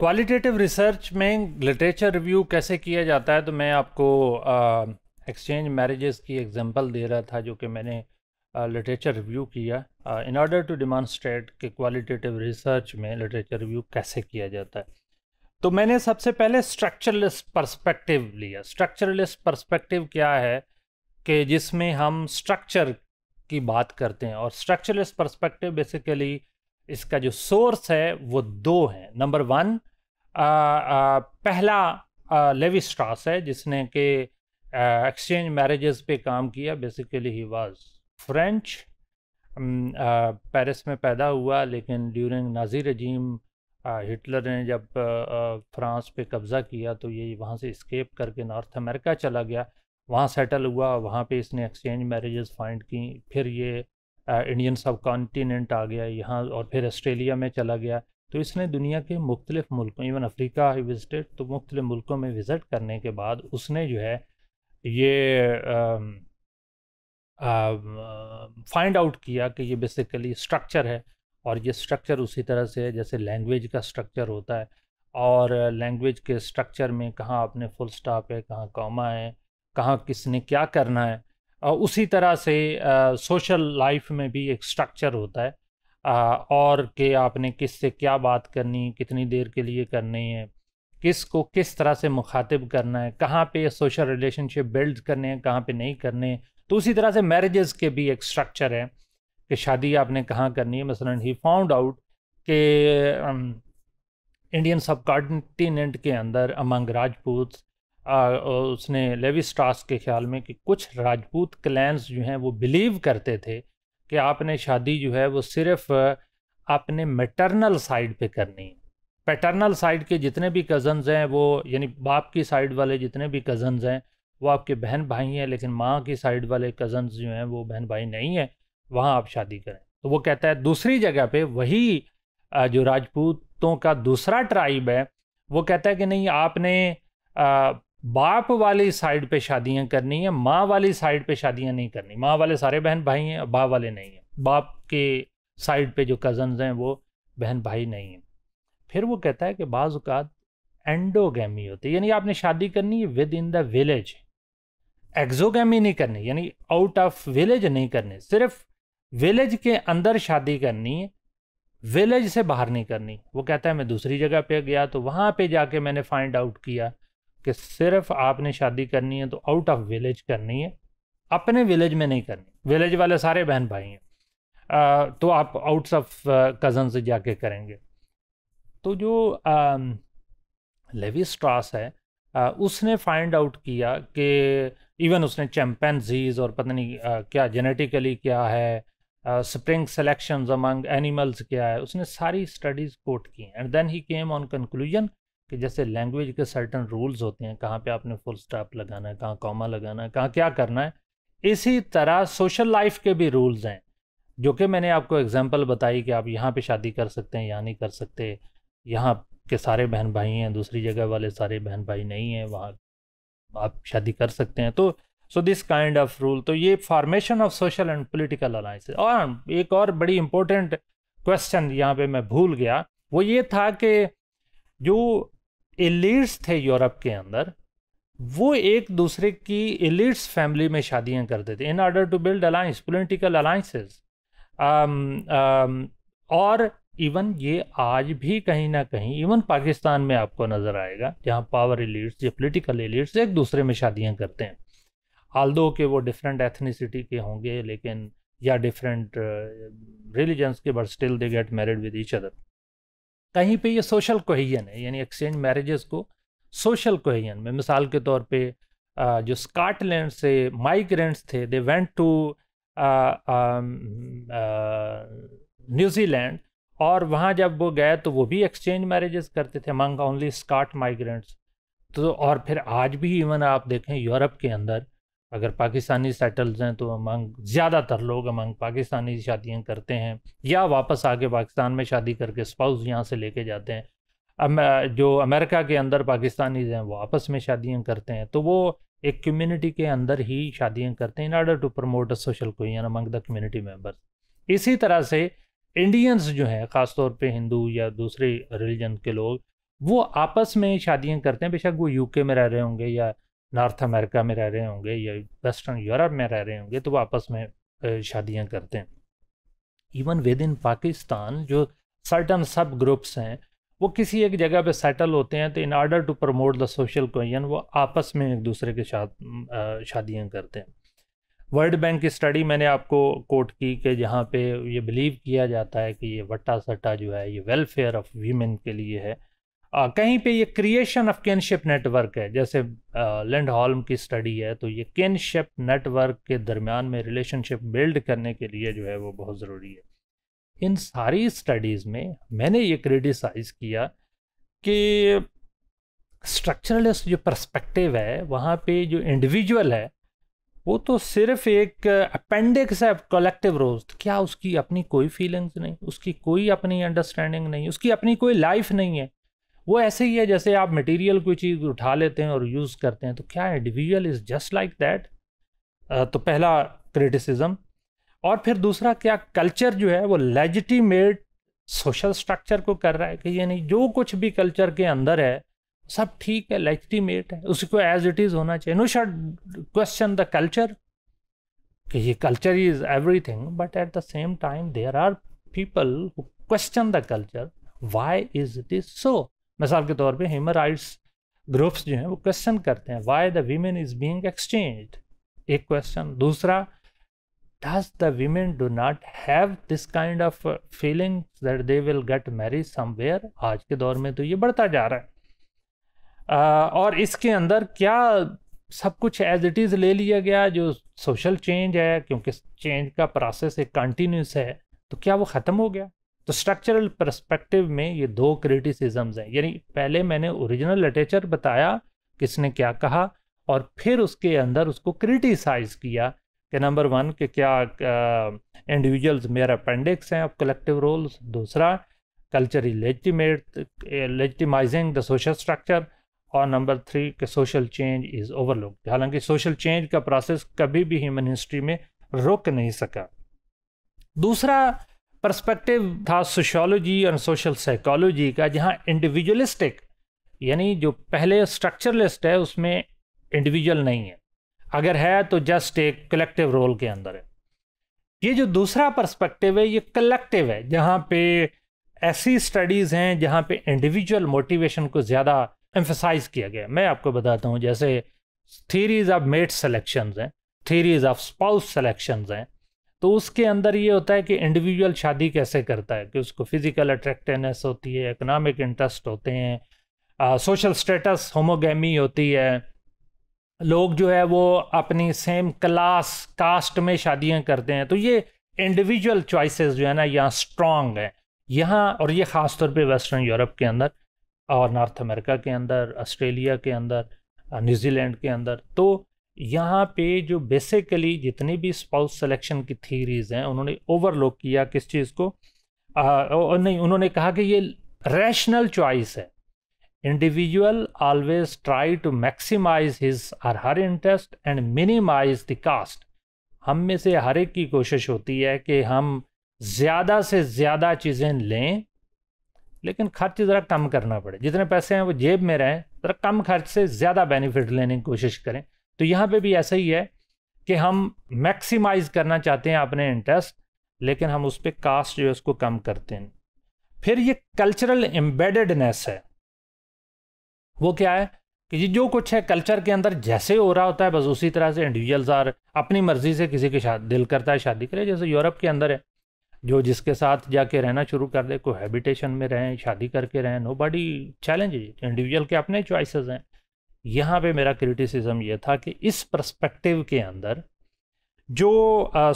qualitative research में literature review कैसे किया जाता है तो मैं आपको एक्सचेंज मैरिजेस की एग्जांपल दे रहा था जो कि मैंने लिटरेचर रिव्यू किया इन ऑर्डर टू डिमॉन्स्ट्रेट कि क्वालिटेटिव रिसर्च में लिटरेचर रिव्यू कैसे किया जाता है तो मैंने सबसे पहले स्ट्रक्चरलिस्ट पर्सपेक्टिव लिया स्ट्रक्चरलिस्ट पर्सपेक्टिव क्या है कि जिसमें हम स्ट्रक्चर की बात करते हैं और स्ट्रक्चरलिस्ट पर्सपेक्टिव बेसिकली इसका जो सोर्स है वो दो है नंबर वन पहला लेवी स्ट्रास है जिसने के एक्सचेंज मैरिजेस पे काम किया basically he was French Paris में पैदा हुआ लेकिन ड्यूरिंग नाजी रजीम हिटलर ने जब फ्रांस पे कब्ज़ा किया तो ये वहाँ से इस्केप करके नॉर्थ अमेरिका चला गया वहाँ सेटल हुआ वहाँ पे इसने एक्सचेंज मैरिजेस फाइंड की फिर ये इंडियन सब कॉन्टीनेंट आ गया यहाँ और फिर ऑस्ट्रेलिया में चला गया तो इसने दुनिया के मुख्तलिफ़ मुल्कों इवन अफ्रीका आई विज़िटेड तो मुख्तलिफ़ मुल्कों में विज़िट करने के बाद उसने जो है ये फाइंड आउट किया कि ये बेसिकली स्ट्रक्चर है और ये स्ट्रक्चर उसी तरह से है जैसे लैंग्वेज का स्ट्रक्चर होता है और लैंग्वेज के स्ट्रक्चर में कहाँ आपने फुल स्टॉप है कहाँ कॉमा है कहाँ किसने क्या करना है उसी तरह से सोशल लाइफ में भी एक स्ट्रक्चर होता है और कि आपने किस से क्या बात करनी है कितनी देर के लिए करनी है किस को किस तरह से मुखातिब करना है कहाँ पे सोशल रिलेशनशिप बिल्ड करने हैं कहाँ पे नहीं करने हैं तो उसी तरह से मैरिजेस के भी एक स्ट्रक्चर है कि शादी आपने कहाँ करनी है मसलन ही फाउंड आउट कि इंडियन सब कॉन्टीनेंट के अंदर अमंग राजपूत आ, उसने लेवी स्ट्रास के ख्याल में कि कुछ राजपूत क्लैंस जो हैं वो बिलीव करते थे कि आपने शादी जो है वो सिर्फ अपने मेटरनल साइड पे करनी है पैटर्नल साइड के जितने भी कज़न्स हैं वो यानी बाप की साइड वाले जितने भी कज़न्स हैं वो आपके बहन भाई हैं लेकिन माँ की साइड वाले कज़न्स जो हैं वो बहन भाई नहीं हैं वहाँ आप शादी करें तो वो कहता है दूसरी जगह पे वही जो राजपूतों का दूसरा ट्राइब है वो कहता है कि नहीं आपने बाप वाली साइड पे शादियां करनी है माँ वाली साइड पे शादियां नहीं करनी माँ वाले सारे बहन भाई हैं बाप वाले नहीं हैं बाप के साइड पे जो कज़न्स हैं वो बहन भाई नहीं हैं फिर वो कहता है कि बाज़ात एंडोगैमी होती है यानी आपने शादी करनी है within the village exogamy नहीं करनी यानी आउट ऑफ विलेज नहीं करनी सिर्फ विलेज के अंदर शादी करनी है विलेज से बाहर नहीं करनी वो कहता है मैं दूसरी जगह पे गया तो वहाँ पे जाके मैंने फाइंड आउट किया कि सिर्फ आपने शादी करनी है तो आउट ऑफ विलेज करनी है अपने विलेज में नहीं करनी विलेज वाले सारे बहन भाई हैं आ, तो आप आउट्स ऑफ कज़न से जाके करेंगे तो जो लेवी स्ट्रास है आ, उसने फाइंड आउट किया कि इवन उसने चैम्पेनजीज और पता नहीं आ, क्या जेनेटिकली क्या है स्प्रिंग सेलेक्शन अमंग एनिमल्स क्या है उसने सारी स्टडीज़ कोट की and then he came on conclusion कि जैसे लैंग्वेज के सर्टन रूल्स होते हैं कहाँ पे आपने फुल स्टॉप लगाना है कहाँ कॉमा लगाना है कहाँ क्या करना है इसी तरह सोशल लाइफ के भी रूल्स हैं जो कि मैंने आपको एग्जांपल बताई कि आप यहाँ पे शादी कर सकते हैं यहाँ नहीं कर सकते यहाँ के सारे बहन भाई हैं दूसरी जगह वाले सारे बहन भाई नहीं हैं वहाँ आप शादी कर सकते हैं तो so this kind of rule तो ये formation of social and political alliance और एक और बड़ी इंपॉर्टेंट क्वेश्चन यहाँ पर मैं भूल गया वो ये था कि जो एलिट्स थे यूरोप के अंदर वो एक दूसरे की एलिट्स फैमिली में शादियां करते थे in order to build alliance political alliances और इवन ये आज भी कहीं ना कहीं इवन पाकिस्तान में आपको नज़र आएगा जहाँ पावर एलिट्स या पोलिटिकल एलिट्स एक दूसरे में शादियाँ करते हैं हाल दो के वो डिफरेंट एथनीसिटी के होंगे लेकिन या डिफरेंट रिलीजन्स uh, के but still they get married with each other कहीं पे ये सोशल कोहिजन है यानी एक्सचेंज मैरिजेस को सोशल कोहिजन में मिसाल के तौर पे जो स्काटलैंड से माइग्रेंट्स थे दे वेंट टू न्यूजीलैंड और वहाँ जब वो गए तो वो भी एक्सचेंज मैरिजेस करते थे मंग ओनली स्काट माइग्रेंट्स तो और फिर आज भी इवन आप देखें यूरोप के अंदर अगर पाकिस्तानी सेटल्स हैं तो अमंग ज़्यादातर लोग अमंग पाकिस्तानी शादियाँ करते हैं या वापस आके पाकिस्तान में शादी करके स्पाउस यहाँ से लेके जाते हैं जो अमेरिका के अंदर पाकिस्तानीज हैं वो आपस में शादियाँ करते हैं तो वो एक कम्युनिटी के अंदर ही शादियाँ करते हैं in order to promote a social cohesion among the community members इसी तरह से इंडियंस जो हैं ख़ासतौर पर हिंदू या दूसरे रिलीजन के लोग वो आपस में शादियाँ करते हैं बेशक वो यूके में रह रहे होंगे या नॉर्थ अमेरिका में रह रहे होंगे या वेस्टर्न यूरोप में रह रहे होंगे तो वो आपस में शादियाँ करते हैं इवन विद इन पाकिस्तान जो सर्टन सब ग्रुप्स हैं वो किसी एक जगह पे सेटल होते हैं तो in order to promote the social cohesion वो आपस में एक दूसरे के साथ शादियाँ करते हैं वर्ल्ड बैंक की स्टडी मैंने आपको कोट की कि जहाँ पे ये बिलीव किया जाता है कि ये वट्टा सट्टा जो है ये वेलफेयर ऑफ वीमेन के लिए है आ, कहीं पे ये क्रिएशन ऑफ किनशिप नेटवर्क है जैसे लैंड हॉल्म की स्टडी है तो ये किनशिप नेटवर्क के दरमियान में रिलेशनशिप बिल्ड करने के लिए जो है वो बहुत ज़रूरी है इन सारी स्टडीज़ में मैंने ये क्रिटिसाइज़ किया कि स्ट्रक्चरलिस्ट जो पर्सपेक्टिव है वहाँ पे जो इंडिविजुअल है वो तो सिर्फ एक अपेंडिक्स है कलेक्टिव रोज तो क्या उसकी अपनी कोई फीलिंग्स नहीं उसकी कोई अपनी अंडरस्टैंडिंग नहीं उसकी अपनी कोई लाइफ नहीं है वो ऐसे ही है जैसे आप मटेरियल कोई चीज़ उठा लेते हैं और यूज़ करते हैं तो क्या individual is just like that तो पहला क्रिटिसिज्म और फिर दूसरा क्या कल्चर जो है वो लेजिटिमेट सोशल स्ट्रक्चर को कर रहा है कि यानी जो कुछ भी कल्चर के अंदर है सब ठीक है लेजिटिमेट है उसको एज इट इज़ होना चाहिए no should question the culture कि ये culture is everything but at the same time there are people question the culture why is it is so मिसाल के तौर पे ह्यूमन राइट्स ग्रुप्स जो हैं वो क्वेश्चन करते हैं why the women is being exchange एक क्वेश्चन दूसरा does the women do not have this kind of feeling that they will get marriage somewhere आज के दौर में तो ये बढ़ता जा रहा है आ, और इसके अंदर क्या सब कुछ एज इट इज़ ले लिया गया जो सोशल चेंज है क्योंकि चेंज का प्रोसेस एक कंटिन्यूस है तो क्या वो ख़त्म हो गया तो स्ट्रक्चरल परस्पेक्टिव में ये दो क्रिटिसिजम्स हैं यानी पहले मैंने ओरिजिनल लिटरेचर बताया किसने क्या कहा और फिर उसके अंदर उसको क्रिटिसाइज किया कि नंबर वन के क्या इंडिविजुअल्स मेयर अपेंडिक्स हैं ऑफ कलेक्टिव रोल्स दूसरा culture legitimate legitimizing the social structure और नंबर थ्री के सोशल चेंज इज़ ओवरलुक हालांकि सोशल चेंज का प्रोसेस कभी भी ह्यूमन हिस्ट्री में रोक नहीं सका दूसरा पर्सपेक्टिव था सोशोलॉजी और सोशल साइकोलॉजी का जहाँ इंडिविजुअलिस्टिक यानी जो पहले स्ट्रक्चरलिस्ट है उसमें इंडिविजुअल नहीं है अगर है तो जस्ट एक कलेक्टिव रोल के अंदर है ये जो दूसरा पर्सपेक्टिव है ये कलेक्टिव है जहाँ पे ऐसी स्टडीज़ हैं जहाँ पे इंडिविजुअल मोटिवेशन को ज़्यादा एम्फोसाइज किया गया मैं आपको बताता हूँ जैसे थीरीज ऑफ मेट सेलेक्शन हैं थीरीज ऑफ स्पाउस सेलेक्शन हैं तो उसके अंदर ये होता है कि इंडिविजुअल शादी कैसे करता है कि उसको फिजिकल अट्रैक्टिवनेस होती है इकोनॉमिक इंटरेस्ट होते हैं सोशल स्टेटस होमोगेमी होती है लोग जो है वो अपनी सेम क्लास कास्ट में शादियां करते हैं तो ये इंडिविजुअल चॉइसेस जो है ना यहाँ स्ट्रॉन्ग है यहाँ और ये ख़ास तौर पे वेस्टर्न यूरोप के अंदर और नॉर्थ अमेरिका के अंदर ऑस्ट्रेलिया के अंदर न्यूजीलैंड के अंदर तो यहाँ पे जो बेसिकली जितनी भी स्पाउस सिलेक्शन की थीरीज हैं उन्होंने ओवरलोक किया किस चीज़ को आ, नहीं उन्होंने कहा कि ये रैशनल चॉइस है individual always try to maximize his or her interest and minimize the cost हम में से हर एक की कोशिश होती है कि हम ज़्यादा से ज़्यादा चीज़ें लें लेकिन खर्च ज़रा कम करना पड़े जितने पैसे हैं वो जेब में रहें ज़रा कम खर्च से ज़्यादा बेनिफिट लेने की कोशिश करें तो यहाँ पे भी ऐसा ही है कि हम मैक्सिमाइज करना चाहते हैं अपने इंटरेस्ट लेकिन हम उस पर कास्ट जो है उसको कम करते हैं फिर ये कल्चरल एम्बेडेडनेस है वो क्या है कि जी जो कुछ है कल्चर के अंदर जैसे हो रहा होता है बस उसी तरह से इंडिविजुअल्स आर अपनी मर्जी से किसी के शाद दिल करता है शादी करे जैसे यूरोप के अंदर है जो जिसके साथ जाके रहना शुरू कर दे कोई हैबिटेशन में रहें शादी करके रहें नो बॉडी चैलेंज इंडिविजुअल के अपने चॉइसेस हैं यहाँ पे मेरा क्रिटिसिज्म ये था कि इस परस्पेक्टिव के अंदर जो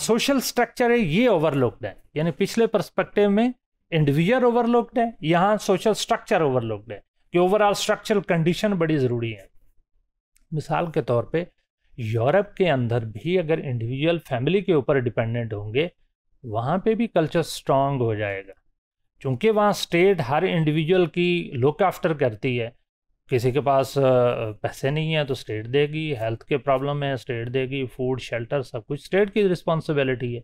सोशल स्ट्रक्चर है ये ओवरलोक्ड है यानी पिछले परस्पेक्टिव में इंडिविजुअल ओवरलोक्ड है यहाँ सोशल स्ट्रक्चर ओवरलोक्ड है कि ओवरऑल स्ट्रक्चरल कंडीशन बड़ी ज़रूरी है मिसाल के तौर पे यूरोप के अंदर भी अगर इंडिविजुअल फैमिली के ऊपर डिपेंडेंट होंगे वहाँ पे भी कल्चर स्ट्रांग हो जाएगा क्योंकि वहाँ स्टेट हर इंडिविजुअल की लुक आफ्टर करती है किसी के पास पैसे नहीं है तो स्टेट देगी हेल्थ के प्रॉब्लम है स्टेट देगी फूड शेल्टर सब कुछ स्टेट की रिस्पॉन्सिबिलिटी है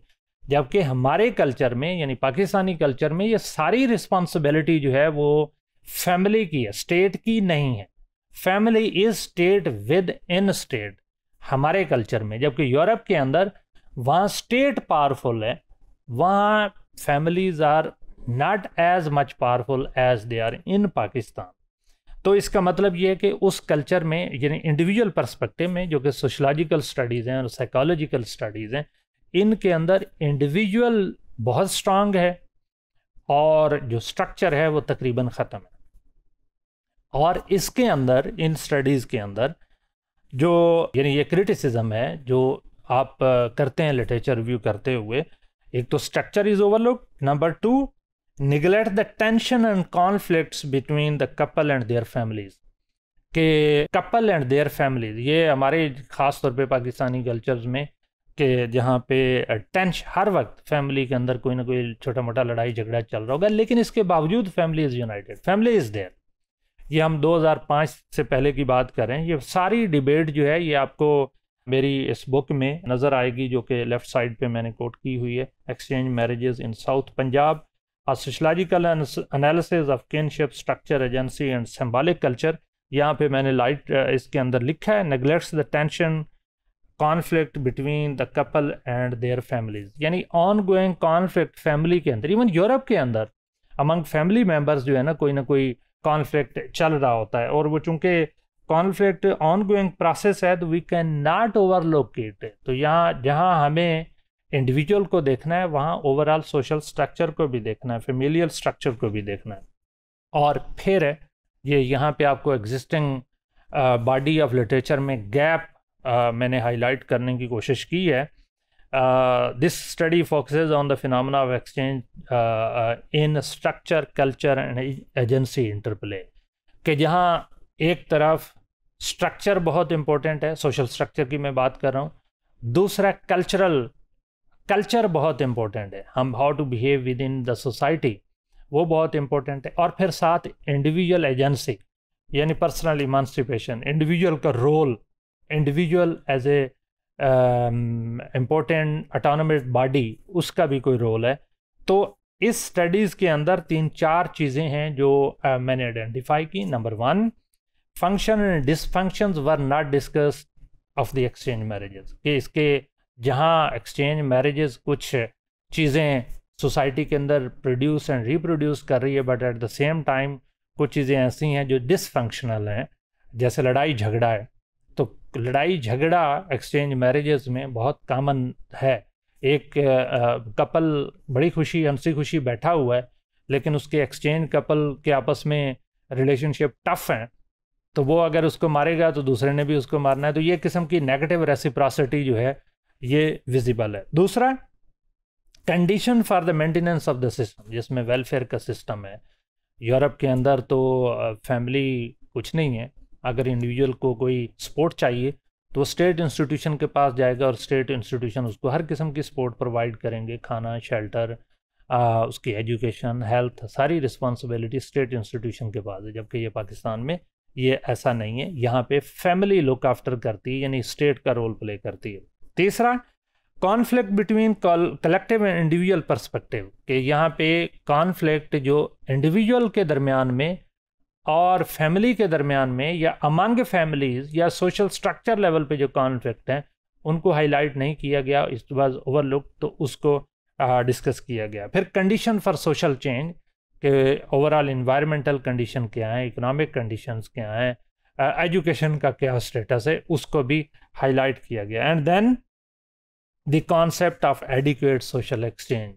जबकि हमारे कल्चर में यानी पाकिस्तानी कल्चर में ये सारी रिस्पॉन्सिबिलिटी जो है वो फैमिली की है स्टेट की नहीं है family is state within state हमारे कल्चर में जबकि यूरोप के अंदर वहाँ स्टेट पावरफुल है वहाँ families are not as much powerful as they are in Pakistan तो इसका मतलब ये है कि उस कल्चर में यानी इंडिविजुअल पर्सपेक्टिव में जो कि सोशलॉजिकल स्टडीज़ हैं और साइकोलॉजिकल स्टडीज़ हैं इनके अंदर इंडिविजुअल बहुत स्ट्रांग है और जो स्ट्रक्चर है वो तकरीबन ख़त्म है और इसके अंदर इन स्टडीज़ के अंदर जो यानी ये क्रिटिसिज्म है जो आप करते हैं लिटरेचर रिव्यू करते हुए एक तो structure is overlook number two neglect the tension and conflict between the couple and their families के कपल एंड देयर फैमिलीज ये हमारे ख़ास तौर पे पाकिस्तानी कल्चर्स में कि जहाँ पे टेंश हर वक्त फैमिली के अंदर कोई ना कोई छोटा मोटा लड़ाई झगड़ा चल रहा होगा लेकिन इसके बावजूद family is united family is there ये हम 2005 से पहले की बात करें ये सारी डिबेट जो है ये आपको मेरी इस बुक में नज़र आएगी जो कि लेफ़्ट साइड पे मैंने कोट की हुई है exchange marriages in South Punjab और sociological analysis of kinship structure agency and symbolic culture यहाँ पे मैंने लाइट uh, इसके अंदर लिखा है neglects the tension conflict between the couple and their families यानी ऑन गोइंग कॉन्फ्लिक्ट फैमिली के अंदर इवन यूरोप के अंदर अमंग फैमिली मेम्बर्स जो है ना कोई ना कोई कॉन्फ्लिक्ट चल रहा होता है और वो चूँकि कॉन्फ्लिक्ट ऑन गोइंग प्रोसेस है तो वी कैन नॉट लोकेट तो यहाँ जहाँ हमें इंडिविजुअल को देखना है वहाँ ओवरऑल सोशल स्ट्रक्चर को भी देखना है फेमिलियल स्ट्रक्चर को भी देखना है और फिर ये यहाँ पे आपको एग्जिस्टिंग बॉडी ऑफ लिटरेचर में गैप uh, मैंने हाईलाइट करने की कोशिश की है this study focuses on the phenomena of exchange in structure culture and agency interplay कि जहाँ एक तरफ स्ट्रक्चर बहुत इम्पोर्टेंट है सोशल स्ट्रक्चर की मैं बात कर रहा हूँ दूसरा कल्चरल कल्चर बहुत इम्पोर्टेंट है हम how to behave within the society वो बहुत इम्पोर्टेंट है और फिर साथ इंडिविजुअल एजेंसी यानी पर्सनल इमानसिपेशन इंडिविजुअल का role individual as a important autonomous body उसका भी कोई रोल है तो इस स्टडीज़ के अंदर तीन चार चीज़ें हैं जो uh, मैंने आइडेंटिफाई की number one function and dysfunctions were not discuss of the exchange marriages कि इसके जहाँ एक्सचेंज मैरिजेस कुछ चीज़ें सोसाइटी के अंदर प्रोड्यूस एंड रिप्रोड्यूस कर रही है but at the same time कुछ चीज़ें ऐसी हैं जो डिसफंक्शनल हैं जैसे लड़ाई झगड़ा है तो लड़ाई झगड़ा एक्सचेंज मैरिजेस में बहुत कामन है एक कपल बड़ी खुशी हंसी खुशी बैठा हुआ है लेकिन उसके एक्सचेंज कपल के आपस में रिलेशनशिप टफ हैं तो वो अगर उसको मारेगा तो दूसरे ने भी उसको मारना है तो ये किस्म की नेगेटिव रेसिप्रासिटी जो है ये विजिबल है दूसरा condition for the maintenance of the system जिसमें वेलफेयर का सिस्टम है यूरोप के अंदर तो फैमिली कुछ नहीं है अगर इंडिविजुअल को कोई सपोर्ट चाहिए तो स्टेट इंस्टीट्यूशन के पास जाएगा और स्टेट इंस्टीट्यूशन उसको हर किस्म की सपोर्ट प्रोवाइड करेंगे खाना शेल्टर आ, उसकी एजुकेशन हेल्थ सारी रिस्पॉन्सिबिलिटी स्टेट इंस्टीट्यूशन के पास है जबकि ये पाकिस्तान में ये ऐसा नहीं है यहाँ पे फैमिली लुक आफ्टर करती है यानी स्टेट का रोल प्ले करती है तीसरा conflict between collective and individual perspective कि यहाँ पे कॉन्फ्लिक्ट जो इंडिविजुअल के दरमियान में और फैमिली के दरमियान में या अमंग फैमिलीज या सोशल स्ट्रक्चर लेवल पे जो कॉन्फ्लिक्ट हैं उनको हाईलाइट नहीं किया गया इस ओवर ओवरलुक तो उसको डिस्कस किया गया फिर कंडीशन फॉर सोशल चेंज के ओवरऑल इन्वायरमेंटल कंडीशन क्या है इकोनॉमिक कंडीशन क्या हैं एजुकेशन का क्या स्टेटस है उसको भी हाईलाइट किया गया and then the concept of adequate social exchange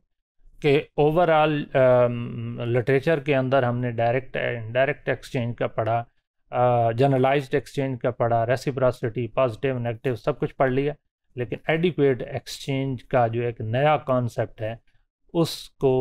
के ओवरऑल लिटरेचर um, के अंदर हमने डायरेक्ट इनडायरेक्ट एक्सचेंज का पढ़ा जनरलाइज्ड uh, एक्सचेंज का पढ़ा रेसिप्रोसिटी पॉजिटिव नेगेटिव सब कुछ पढ़ लिया लेकिन एडिकुएट एक्सचेंज का जो एक नया कॉन्सेप्ट है उसको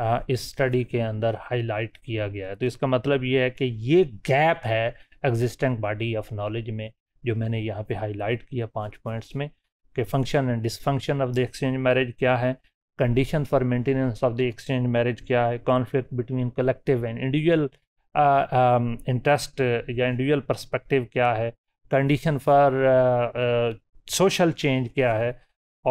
uh, इस स्टडी के अंदर हाईलाइट किया गया है तो इसका मतलब ये है कि ये गैप है एग्जिस्टिंग बॉडी ऑफ नॉलेज में जो मैंने यहाँ पे हाईलाइट किया पांच पॉइंट्स में कि function and dysfunction of the exchange marriage क्या है condition for maintenance of the exchange marriage क्या है conflict between collective and individual interest या इंडिविजुअल परस्पेक्टिव क्या है कंडीशन फॉर सोशल चेंज क्या है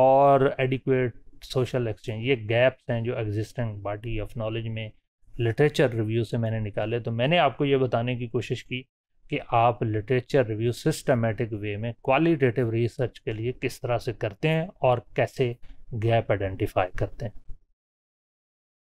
और एडिक्वेट सोशल एक्सचेंज ये गैप्स हैं जो एग्जिस्टिंग बॉडी ऑफ नॉलेज में लिटरेचर रिव्यू से मैंने निकाले तो मैंने आपको ये बताने की कोशिश की कि आप लिटरेचर रिव्यू सिस्टमेटिक वे में क्वालिटेटिव रिसर्च के लिए किस तरह से करते हैं और कैसे गैप आइडेंटिफाई करते हैं